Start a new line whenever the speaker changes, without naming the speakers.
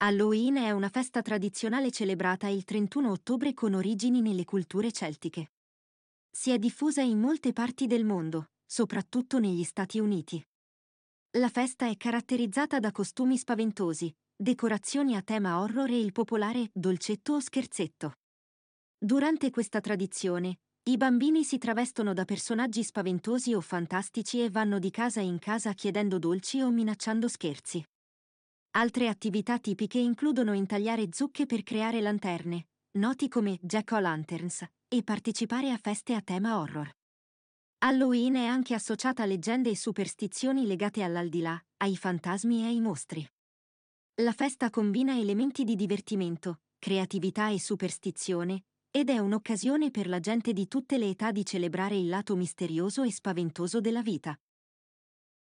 Halloween è una festa tradizionale celebrata il 31 ottobre con origini nelle culture celtiche. Si è diffusa in molte parti del mondo, soprattutto negli Stati Uniti. La festa è caratterizzata da costumi spaventosi, decorazioni a tema horror e il popolare dolcetto o scherzetto. Durante questa tradizione, i bambini si travestono da personaggi spaventosi o fantastici e vanno di casa in casa chiedendo dolci o minacciando scherzi. Altre attività tipiche includono intagliare zucche per creare lanterne, noti come jack-o'-lanterns, e partecipare a feste a tema horror. Halloween è anche associata a leggende e superstizioni legate all'aldilà, ai fantasmi e ai mostri. La festa combina elementi di divertimento, creatività e superstizione, ed è un'occasione per la gente di tutte le età di celebrare il lato misterioso e spaventoso della vita.